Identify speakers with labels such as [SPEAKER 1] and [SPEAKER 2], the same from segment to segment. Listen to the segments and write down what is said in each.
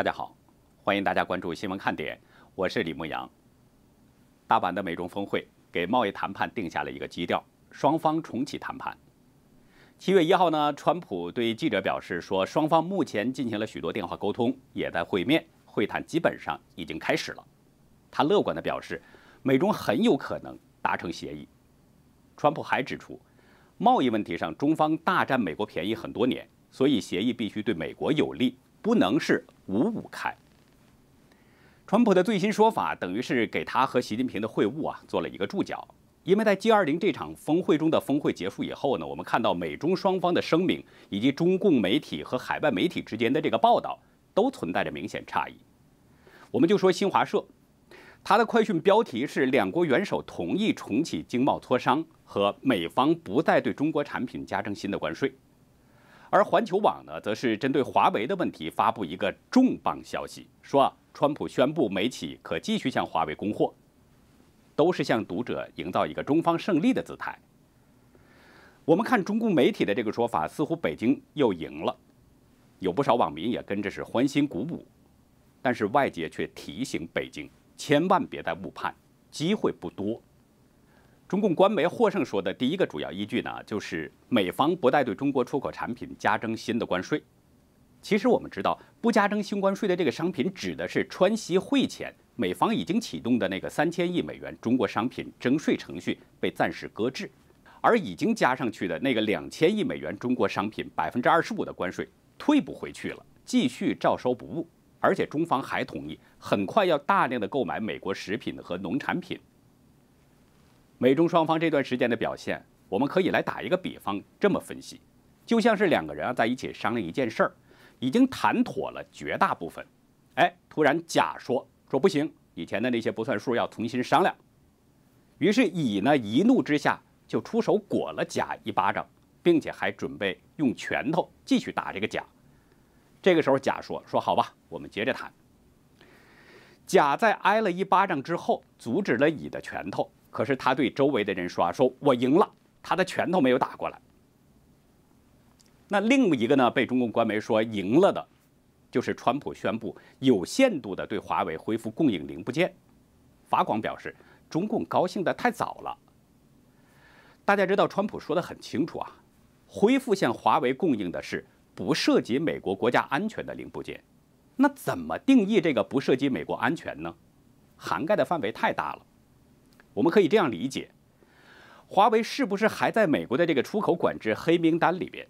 [SPEAKER 1] 大家好，欢迎大家关注新闻看点，我是李牧阳。大阪的美中峰会给贸易谈判定下了一个基调，双方重启谈判。七月一号呢，川普对记者表示说，双方目前进行了许多电话沟通，也在会面会谈，基本上已经开始了。他乐观的表示，美中很有可能达成协议。川普还指出，贸易问题上，中方大占美国便宜很多年，所以协议必须对美国有利，不能是。五五开。川普的最新说法等于是给他和习近平的会晤啊做了一个注脚，因为在 G20 这场峰会中的峰会结束以后呢，我们看到美中双方的声明以及中共媒体和海外媒体之间的这个报道都存在着明显差异。我们就说新华社，它的快讯标题是“两国元首同意重启经贸磋商和美方不再对中国产品加征新的关税”。而环球网呢，则是针对华为的问题发布一个重磅消息，说啊，川普宣布美企可继续向华为供货，都是向读者营造一个中方胜利的姿态。我们看中共媒体的这个说法，似乎北京又赢了，有不少网民也跟着是欢欣鼓舞，但是外界却提醒北京，千万别再误判，机会不多。中共官媒获胜说的第一个主要依据呢，就是美方不再对中国出口产品加征新的关税。其实我们知道，不加征新关税的这个商品指的是川西汇钱，美方已经启动的那个三千亿美元中国商品征税程序被暂时搁置，而已经加上去的那个两千亿美元中国商品百分之二十五的关税退不回去了，继续照收不误。而且中方还同意很快要大量的购买美国食品和农产品。美中双方这段时间的表现，我们可以来打一个比方，这么分析，就像是两个人啊在一起商量一件事儿，已经谈妥了绝大部分，哎，突然甲说说不行，以前的那些不算数，要重新商量。于是乙呢一怒之下就出手裹了甲一巴掌，并且还准备用拳头继续打这个甲。这个时候甲说说好吧，我们接着谈。甲在挨了一巴掌之后，阻止了乙的拳头。可是他对周围的人说：“啊，说我赢了，他的拳头没有打过来。”那另一个呢？被中共官媒说赢了的，就是川普宣布有限度的对华为恢复供应零部件。法广表示，中共高兴的太早了。大家知道，川普说的很清楚啊，恢复向华为供应的是不涉及美国国家安全的零部件。那怎么定义这个不涉及美国安全呢？涵盖的范围太大了。我们可以这样理解，华为是不是还在美国的这个出口管制黑名单里边？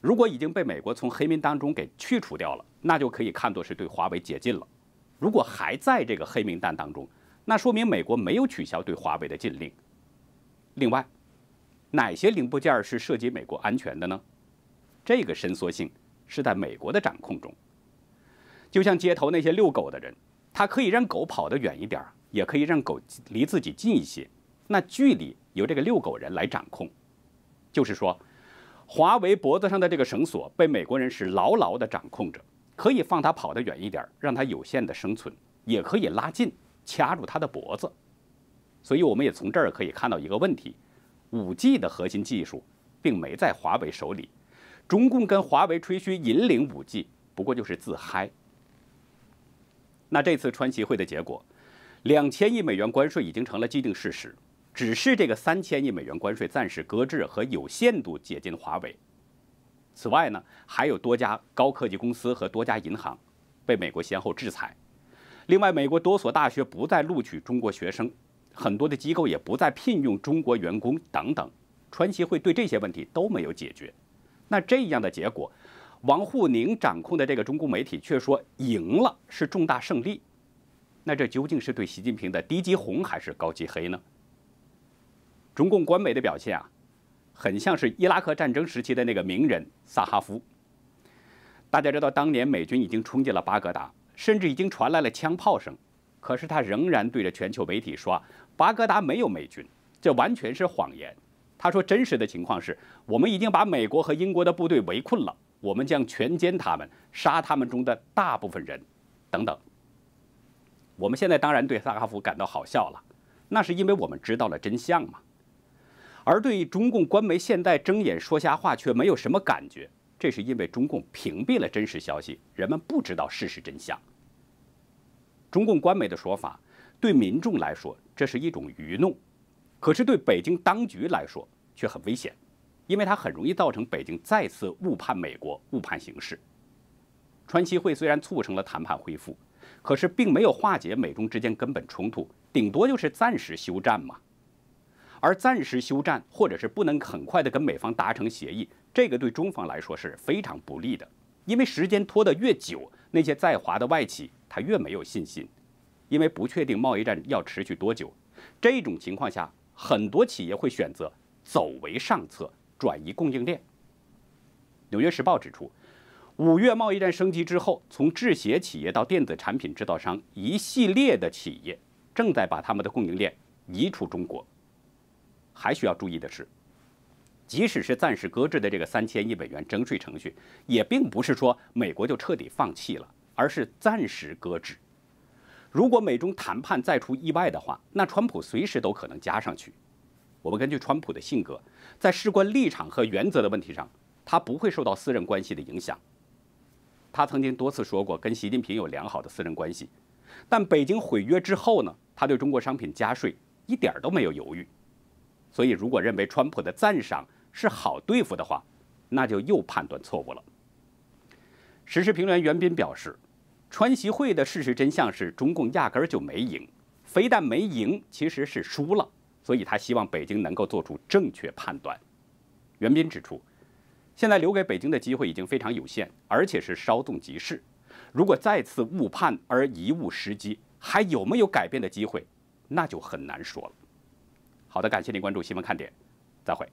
[SPEAKER 1] 如果已经被美国从黑名单中给去除掉了，那就可以看作是对华为解禁了。如果还在这个黑名单当中，那说明美国没有取消对华为的禁令。另外，哪些零部件是涉及美国安全的呢？这个伸缩性是在美国的掌控中。就像街头那些遛狗的人，他可以让狗跑得远一点也可以让狗离自己近一些，那距离由这个遛狗人来掌控，就是说，华为脖子上的这个绳索被美国人是牢牢的掌控着，可以放它跑得远一点，让它有限的生存，也可以拉近掐住它的脖子。所以我们也从这儿可以看到一个问题：五 G 的核心技术并没在华为手里，中共跟华为吹嘘引领五 G，不过就是自嗨。那这次川崎会的结果？两千亿美元关税已经成了既定事实，只是这个三千亿美元关税暂时搁置和有限度解禁华为。此外呢，还有多家高科技公司和多家银行被美国先后制裁。另外，美国多所大学不再录取中国学生，很多的机构也不再聘用中国员工等等。川崎会对这些问题都没有解决。那这样的结果，王沪宁掌控的这个中共媒体却说赢了，是重大胜利。那这究竟是对习近平的低级红还是高级黑呢？中共官媒的表现啊，很像是伊拉克战争时期的那个名人萨哈夫。大家知道，当年美军已经冲进了巴格达，甚至已经传来了枪炮声，可是他仍然对着全球媒体说：“巴格达没有美军，这完全是谎言。”他说：“真实的情况是我们已经把美国和英国的部队围困了，我们将全歼他们，杀他们中的大部分人，等等。”我们现在当然对萨卡夫感到好笑了，那是因为我们知道了真相嘛。而对中共官媒现在睁眼说瞎话，却没有什么感觉，这是因为中共屏蔽了真实消息，人们不知道事实真相。中共官媒的说法对民众来说这是一种愚弄，可是对北京当局来说却很危险，因为它很容易造成北京再次误判美国、误判形势。川崎会虽然促成了谈判恢复。可是并没有化解美中之间根本冲突，顶多就是暂时休战嘛。而暂时休战，或者是不能很快的跟美方达成协议，这个对中方来说是非常不利的。因为时间拖得越久，那些在华的外企他越没有信心，因为不确定贸易战要持续多久。这种情况下，很多企业会选择走为上策，转移供应链。《纽约时报》指出。五月贸易战升级之后，从制鞋企业到电子产品制造商，一系列的企业正在把他们的供应链移出中国。还需要注意的是，即使是暂时搁置的这个三千亿美元征税程序，也并不是说美国就彻底放弃了，而是暂时搁置。如果美中谈判再出意外的话，那川普随时都可能加上去。我们根据川普的性格，在事关立场和原则的问题上，他不会受到私人关系的影响。他曾经多次说过，跟习近平有良好的私人关系，但北京毁约之后呢，他对中国商品加税一点都没有犹豫。所以，如果认为川普的赞赏是好对付的话，那就又判断错误了。时事评论员袁斌表示，川习会的事实真相是中共压根儿就没赢，非但没赢，其实是输了。所以他希望北京能够做出正确判断。袁斌指出。现在留给北京的机会已经非常有限，而且是稍纵即逝。如果再次误判而贻误时机，还有没有改变的机会，那就很难说了。好的，感谢您关注新闻看点，再会。